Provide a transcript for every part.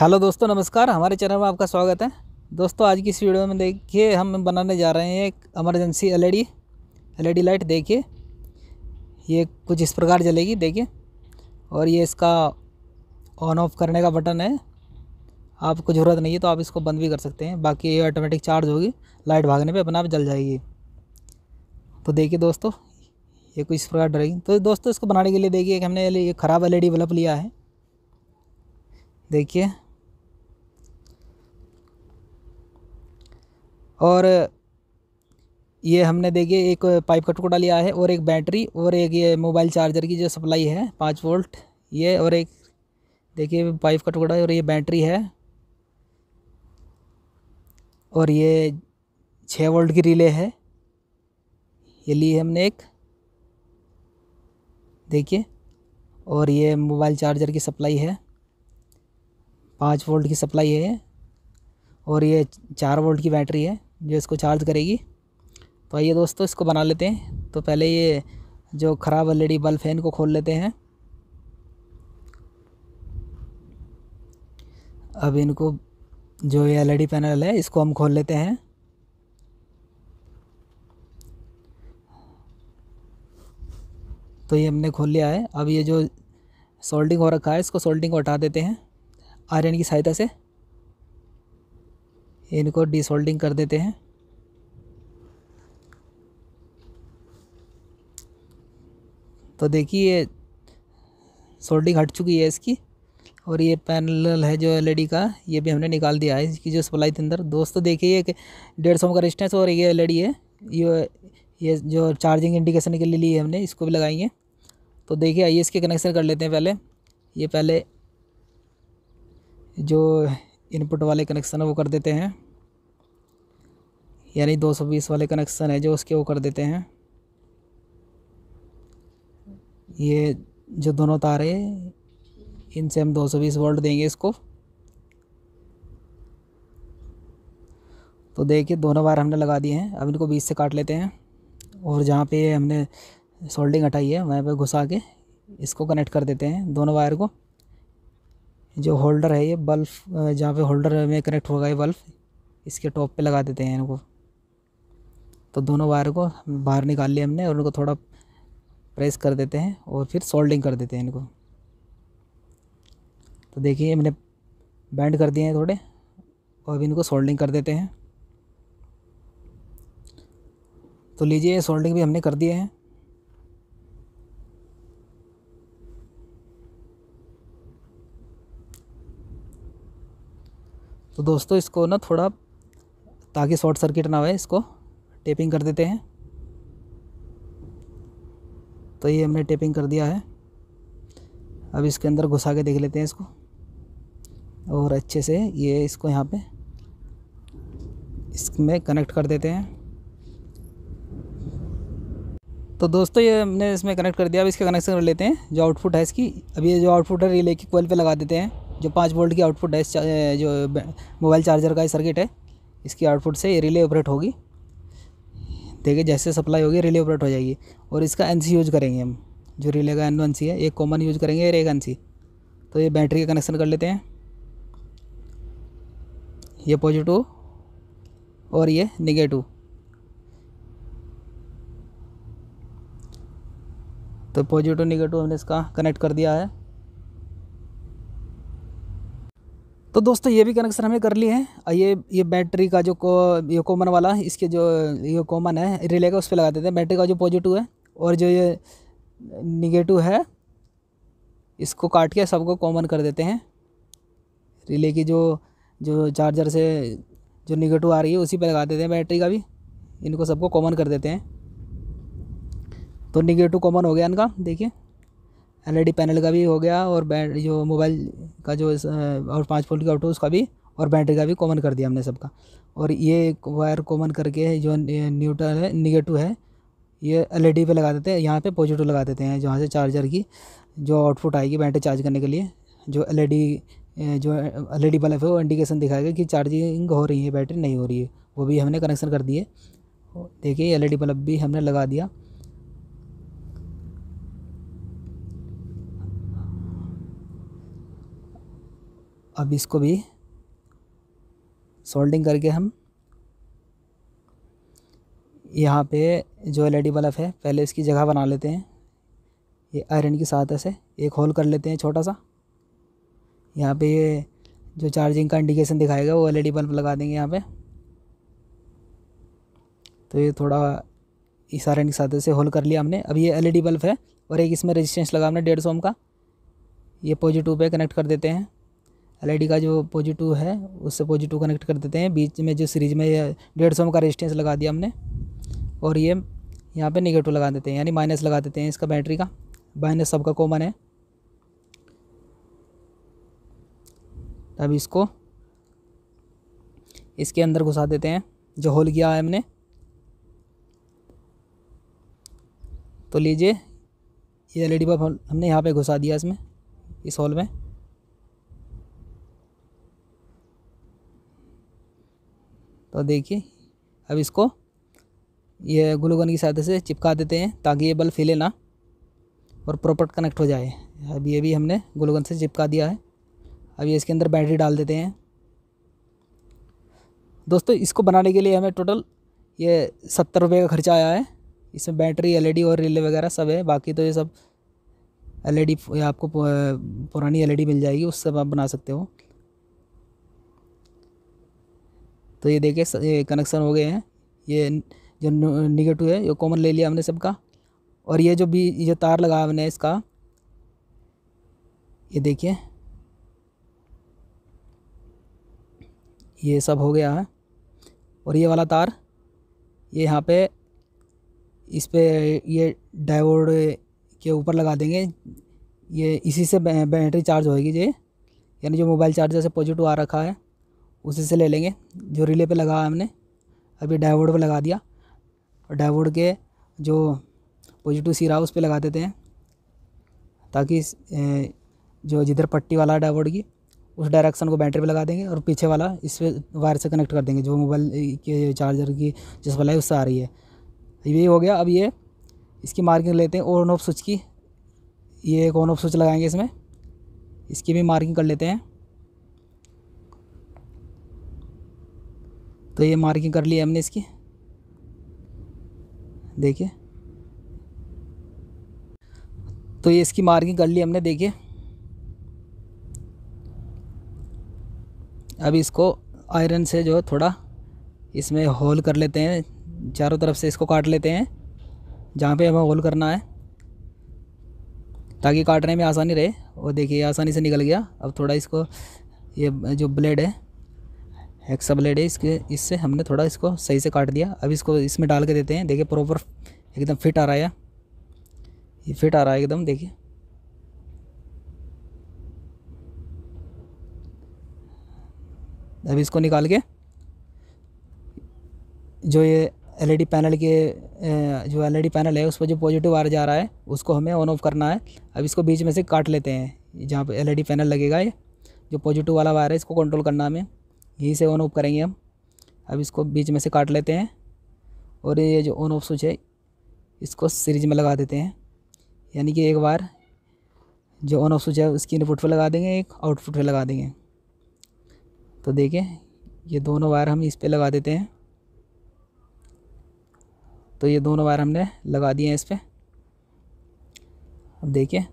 hello दोस्तों नमस्कार हमारे चैनल में आपका स्वागत है दोस्तों आज की इस वीडियो में देखिए हम बनाने जा रहे हैं एक एमरजेंसी एलईडी एलईडी लाइट देखिए ये कुछ इस प्रकार जलेगी देखिए और ये इसका ऑन ऑफ करने का बटन है आपको ज़रूरत नहीं है तो आप इसको बंद भी कर सकते हैं बाकी ये ऑटोमेटिक चार्ज होगी लाइट भागने पर अपना आप जल जाएगी तो देखिए दोस्तों ये कुछ इस प्रकार डरेगी तो दोस्तों इसको बनाने के लिए देखिए हमने ये ख़राब एल ई बल्ब लिया है देखिए और ये हमने देखिए एक पाइप का टुकड़ा लिया है और एक बैटरी और एक ये मोबाइल चार्जर की जो सप्लाई है पाँच वोल्ट ये और एक देखिए पाइप का टुकड़ा और ये बैटरी है और ये छः वोल्ट की रिले है ये ली है हमने एक देखिए और ये मोबाइल चार्जर की सप्लाई है पाँच वोल्ट की सप्लाई है और ये चार वोल्ट की बैटरी है जो इसको चार्ज करेगी तो आइए दोस्तों इसको बना लेते हैं तो पहले ये जो ख़राब एल ई बल्ब है इनको खोल लेते हैं अब इनको जो ये एलईडी पैनल है इसको हम खोल लेते हैं तो ये हमने खोल लिया है अब ये जो सोल्डिंग हो रखा है इसको सोल्डिंग को हटा देते हैं आयरन की सहायता से इनको डिसोल्डिंग कर देते हैं तो देखिए सोल्डिंग हट चुकी है इसकी और ये पैनल है जो एलईडी का ये भी हमने निकाल दिया है इसकी जो सप्लाई थी अंदर दोस्तों देखिए कि डेढ़ सौ का रिस्टेंस और ये एलईडी है ये ये जो चार्जिंग इंडिकेशन के लिए ली है हमने इसको भी लगाई है तो देखिए आइए इसके कनेक्शन कर लेते हैं पहले ये पहले जो इनपुट वाले कनेक्शन वो कर देते हैं यानी 220 वाले कनेक्शन है जो उसके वो कर देते हैं ये जो दोनों तार है इनसे हम 220 वोल्ट देंगे इसको तो देखिए दोनों बार हमने लगा दिए हैं अब इनको बीच से काट लेते हैं और जहाँ पे हमने सोल्डिंग हटाई है वहाँ पे घुसा के इसको कनेक्ट कर देते हैं दोनों वायर को जो होल्डर है ये बल्ब जहाँ पे होल्डर में कनेक्ट होगा ये बल्ब इसके टॉप पे लगा देते हैं इनको तो दोनों वायर को बाहर निकाल लिया हमने और उनको थोड़ा प्रेस कर देते हैं और फिर सोल्डिंग कर देते हैं इनको तो देखिए हमने बैंड कर दिए हैं थोड़े और अभी इनको सोल्डिंग कर देते हैं तो लीजिए सोल्डिंग भी हमने कर दिए हैं तो दोस्तों इसको ना थोड़ा ताकि शॉर्ट सर्किट ना हो इसको टेपिंग कर देते हैं तो ये हमने टेपिंग कर दिया है अब इसके अंदर घुसा के देख लेते हैं इसको और अच्छे से ये इसको यहाँ पे इसमें कनेक्ट कर देते हैं तो दोस्तों ये हमने इसमें कनेक्ट कर दिया अब इसके कनेक्शन कर लेते हैं जो आउटपुट है इसकी अब ये जो आउटपुट है रिले की कोयल पे लगा देते हैं जो पाँच वोल्ट की आउटपुट है जो मोबाइल चार्जर का सर्किट है इसकी आउटपुट से रिले ऑपरेट होगी देखिए जैसे सप्लाई होगी रिले ऑपरेट हो जाएगी और इसका एन यूज़ करेंगे हम जो रिले का एन है एक कॉमन यूज़ करेंगे और एक एन तो ये बैटरी का कनेक्शन कर लेते हैं ये पॉजिटिव और ये निगेटिव तो पॉजिटिव निगेटिव हमने इसका कनेक्ट कर दिया है तो दोस्तों ये भी कनेक्शन हमें कर लिए हैं ये ये बैटरी का जो को ये कॉमन वाला इसके जो ये कॉमन है रिले का उस पर लगा देते हैं बैटरी का जो पॉजिटिव है और जो ये निगेटिव है इसको काट के सबको कॉमन कर देते हैं रिले की जो जो चार्जर से जो निगेटिव आ रही है उसी पर लगा देते हैं बैटरी का भी इनको सबको कॉमन कर देते हैं तो निगेटिव कॉमन हो गया इनका देखिए एलईडी पैनल का भी हो गया और बैट जो मोबाइल का जो और पाँच फोल्ट का आउट उसका भी और बैटरी का भी कॉमन कर दिया हमने सबका और ये वायर कॉमन करके जो न्यूट्रल है निगेटिव है ये एलईडी e पे लगा देते हैं यहाँ पे पॉजिटिव लगा देते हैं जहाँ से चार्जर की जो आउटपुट आएगी बैटरी चार्ज करने के लिए जो एलईडी e जो एलईडी e बल्ब है वो इंडिकेशन दिखाएगा कि चार्जिंग हो रही है बैटरी नहीं हो रही है वो भी हमने कनेक्शन कर दिए देखिए एल डी बल्ब भी हमने लगा दिया अब इसको भी सोल्डिंग करके हम यहाँ पे जो एल ई बल्ब है पहले इसकी जगह बना लेते हैं ये आयरन की सहायता से एक होल कर लेते हैं छोटा सा यहाँ पे ये जो चार्जिंग का इंडिकेशन दिखाएगा वो एलईडी बल्ब लगा देंगे यहाँ पे तो ये थोड़ा इस आयरन की सहायता से होल कर लिया हमने अब ये एलईडी बल्ब है और एक इसमें रजिस्टेंस लगा हमने डेढ़ सौ का ये पॉजिटिव पे कनेक्ट कर देते हैं एल का जो पॉजिटिव है उससे पॉजिटिव कनेक्ट कर देते हैं बीच में जो सीरीज में डेढ़ सौ का रेजिस्टेंस लगा दिया हमने और ये यहाँ पे निगेटिव लगा देते हैं यानी माइनस लगा देते हैं इसका बैटरी का माइनस सबका कॉमन है अब इसको इसके अंदर घुसा देते हैं जो होल किया है हमने तो लीजिए ये एल ई डी बल्ब हमने यहाँ पे घुसा दिया इसमें इस हॉल में तो देखिए अब इसको ये ग्लूगन की सहायता से चिपका देते हैं ताकि ये बल्ब फैले ना और प्रॉपर कनेक्ट हो जाए अब ये भी हमने ग्लूगन से चिपका दिया है अब ये इसके अंदर बैटरी डाल देते हैं दोस्तों इसको बनाने के लिए हमें टोटल ये सत्तर रुपये का खर्चा आया है इसमें बैटरी एलईडी और रिले वगैरह सब है बाकी तो ये सब एलईडी आपको पुरानी एलईडी मिल जाएगी उससे आप बना सकते हो तो ये देखिए कनेक्शन हो गए हैं ये जो निगेटिव है ये कॉमन ले लिया हमने सबका और ये जो भी ये तार लगाया हमने इसका ये देखिए ये सब हो गया है और ये वाला तार ये यहाँ पे इस पर ये डायोड के ऊपर लगा देंगे ये इसी से बैटरी चार्ज होएगी ये यानी जो मोबाइल चार्जर से पॉजिटिव आ रखा है उसी से ले लेंगे जो रिले पे लगाया हमने अभी डायवोड पे लगा दिया और डाइवोड के जो पॉजिटिव सिरा उस पर लगा देते हैं ताकि जो जिधर पट्टी वाला डायवोड की उस डायरेक्शन को बैटरी पे लगा देंगे और पीछे वाला इस पर वायर से कनेक्ट कर देंगे जो मोबाइल के चार्जर की जिस वाला है उससे आ रही है ये हो गया अब ये इसकी मार्किंग लेते हैं ऑन ऑफ स्विच की ये एक ऑन ऑफ स्विच लगाएंगे इसमें इसकी भी मार्किंग कर लेते हैं तो ये मार्किंग कर ली हमने इसकी देखिए तो ये इसकी मार्किंग कर ली हमने देखिए अब इसको आयरन से जो है थोड़ा इसमें होल कर लेते हैं चारों तरफ से इसको काट लेते हैं जहाँ पे हमें होल करना है ताकि काटने में आसानी रहे और देखिए आसानी से निकल गया अब थोड़ा इसको ये जो ब्लेड है हेक्सा ब्लेड है इसके इससे हमने थोड़ा इसको सही से काट दिया अब इसको इसमें डाल के देते हैं देखिए प्रॉपर एकदम फिट आ रहा है ये फिट आ रहा है एकदम देखिए अब इसको निकाल के जो ये एलईडी पैनल e के जो एलईडी पैनल e है उस पर जो पॉजिटिव वायर जा रहा है उसको हमें ऑन ऑफ करना है अब इसको बीच में से काट लेते हैं जहाँ पर एलईडी पैनल लगेगा ये जो पॉजिटिव वाला वायर है इसको कंट्रोल करना हमें यहीं से ऑन ऑफ करेंगे हम अब इसको बीच में से काट लेते हैं और ये जो ऑन ऑफ स्विच है इसको सीरीज में लगा देते हैं यानी कि एक बार जो ऑन ऑफ स्विच है उसकी इनपुट पर लगा देंगे एक आउटपुट पर लगा देंगे तो देखिए ये दोनों वायर हम इस पर लगा देते हैं तो ये दोनों वायर हमने लगा दिए हैं इस पर अब देखिए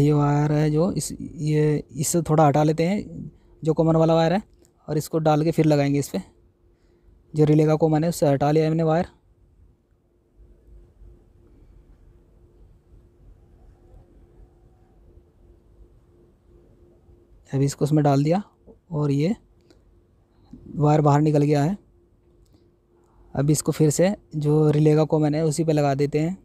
ये वायर है जो इस ये इससे थोड़ा हटा लेते हैं जो कॉमन वाला वायर है और इसको डाल के फिर लगाएंगे इस पर जो रिले का कॉमन है उससे हटा लिया है मैंने वायर अभी इसको उसमें डाल दिया और ये वायर बाहर निकल गया है अब इसको फिर से जो रिले का कॉमन है उसी पे लगा देते हैं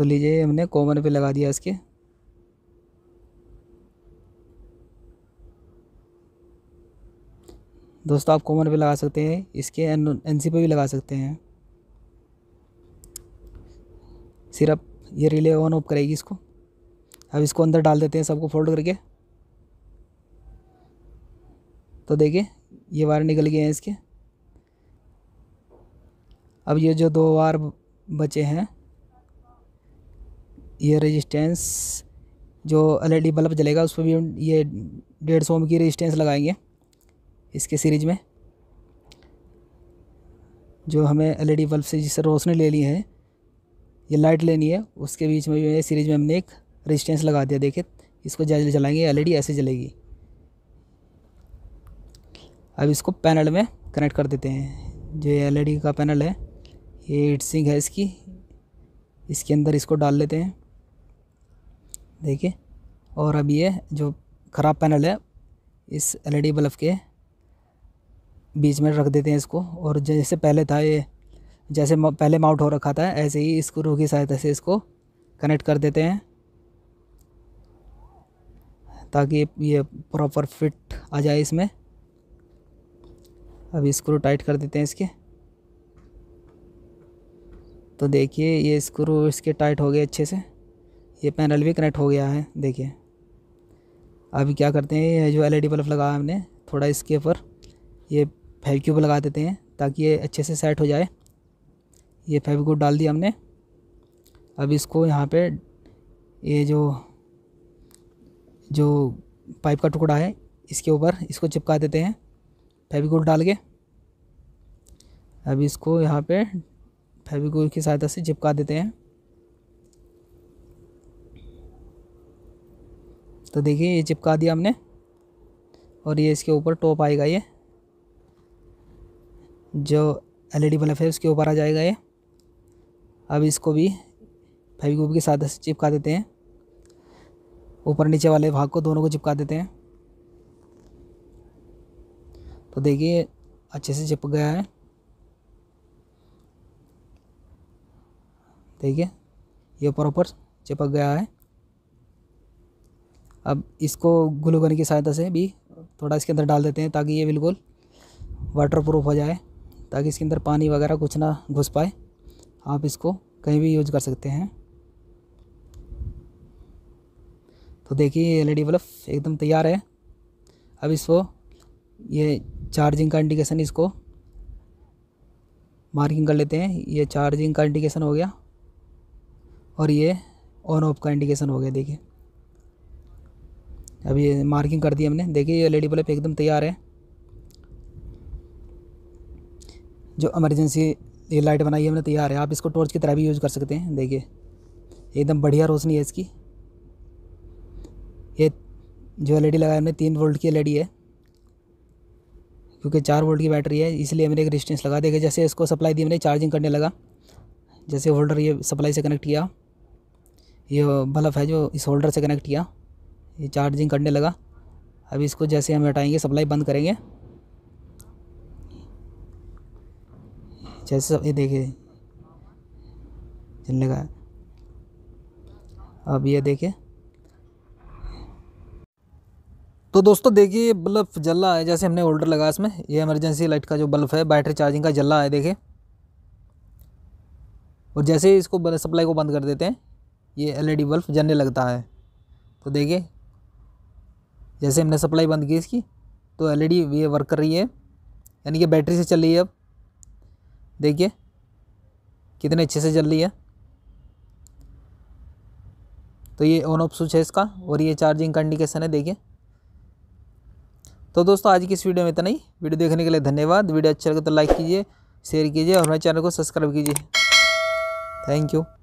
तो लीजिए हमने कॉमन पे लगा दिया इसके दोस्तों आप कॉमन पे लगा सकते हैं इसके एन एन सी पे भी लगा सकते हैं सिर्फ ये रिले ऑन ऑफ करेगी इसको अब इसको अंदर डाल देते हैं सबको फोल्ड करके तो देखिए ये वायर निकल गए हैं इसके अब ये जो दो वायर बचे हैं ये रेजिस्टेंस जो एलईडी बल्ब e जलेगा उस पर भी हम ये डेढ़ सौ की रेजिस्टेंस लगाएंगे इसके सीरीज में जो हमें एलईडी बल्ब e से जिससे रोशनी लेनी है ये लाइट लेनी है उसके बीच में भी सीरीज में हमने एक रेजिस्टेंस लगा दिया देखिए इसको जैसे जलाएंगे एल e ऐसे जलेगी अब इसको पैनल में कनेक्ट कर देते हैं जो एल का पैनल है ये हिट सिंह है इसकी इसके अंदर इसको डाल लेते हैं देखिए और अब ये जो ख़राब पैनल है इस एलईडी बल्ब के बीच में रख देते हैं इसको और जैसे पहले था ये जैसे पहले माउट हो रखा था ऐसे ही स्क्रू की सहायता से इसको कनेक्ट कर देते हैं ताकि ये प्रॉपर फिट आ जाए इसमें अब स्क्रू टाइट कर देते हैं इसके तो देखिए ये स्क्रू इसके टाइट हो गए अच्छे से ये पैनल भी कनेक्ट हो गया है देखिए अभी क्या करते हैं ये जो एलईडी बल्ब लगाया हमने थोड़ा इसके ऊपर ये फेविक्यूब लगा देते हैं ताकि ये अच्छे से सेट हो जाए ये फेविक्यूब डाल दिया हमने अब इसको यहाँ पे ये जो जो पाइप का टुकड़ा है इसके ऊपर इसको चिपका देते हैं फेविक्यूब डाल के अब इसको यहाँ पे फेविक्यूब की सहायता से चिपका देते हैं तो देखिए ये चिपका दिया हमने और ये इसके ऊपर टॉप आएगा ये जो एलईडी बल्ब है उसके ऊपर आ जाएगा ये अब इसको भी फेविकोप के साथ चिपका देते हैं ऊपर नीचे वाले भाग को दोनों को चिपका देते हैं तो देखिए अच्छे से चिपक गया है देखिए ये प्रॉपर चिपक गया है अब इसको ग्लूगन की सहायता से भी थोड़ा इसके अंदर डाल देते हैं ताकि ये बिल्कुल वाटर प्रूफ हो जाए ताकि इसके अंदर पानी वगैरह कुछ ना घुस पाए आप इसको कहीं भी यूज कर सकते हैं तो देखिए एल ई बल्ब एकदम तैयार है अब इसको ये चार्जिंग का इंडिकेशन इसको मार्किंग कर लेते हैं ये चार्जिंग का इंडिकेशन हो गया और ये ऑन ऑफ का इंडिकेशन हो गया देखिए अभी मार्किंग कर दी हमने देखिए ये एल ई डी बल्ब एकदम तैयार है जो एमरजेंसी ये लाइट बनाई है हमने तैयार है आप इसको टॉर्च की तरह भी यूज कर सकते हैं देखिए एकदम बढ़िया रोशनी है इसकी ये जो एल ई डी लगाया हमने तीन वोल्ट की एल ई डी है क्योंकि चार वोल्ट की बैटरी है इसलिए हमने एक रिस्टेंस लगा देखिए जैसे इसको सप्लाई दी हमने चार्जिंग करने लगा जैसे होल्डर ये सप्लाई से कनेक्ट किया ये बल्ब है जो इस होल्डर से कनेक्ट किया ये चार्जिंग करने लगा अभी इसको जैसे हम हटाएंगे सप्लाई बंद करेंगे जैसे ये देखिए चलने का अब ये देखिए तो दोस्तों देखिए ये बल्ब जल रहा है जैसे हमने होल्डर लगाया इसमें ये इमरजेंसी लाइट का जो बल्ब है बैटरी चार्जिंग का जल रहा है देखिए और जैसे ही इसको सप्लाई को बंद कर देते हैं ये एलईडी बल्ब जलने लगता है तो देखिए जैसे हमने सप्लाई बंद की इसकी तो एलईडी e ये वर्क कर रही है यानी कि बैटरी से चल रही है अब देखिए कितने अच्छे से चल रही है तो ये ऑन ऑफ स्विच है इसका और ये चार्जिंग का इंडिकेशन है देखिए तो दोस्तों आज की इस वीडियो में इतना ही वीडियो देखने के लिए धन्यवाद वीडियो अच्छा लगे तो लाइक कीजिए शेयर कीजिए और हमारे चैनल को सब्सक्राइब कीजिए थैंक यू